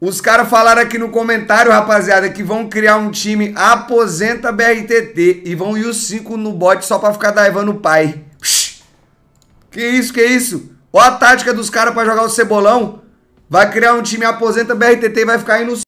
Os caras falaram aqui no comentário, rapaziada, que vão criar um time aposenta BRTT e vão ir os cinco no bote só pra ficar daivando o pai. Que isso, que isso? Olha a tática dos caras pra jogar o cebolão. Vai criar um time aposenta BRTT e vai ficar aí no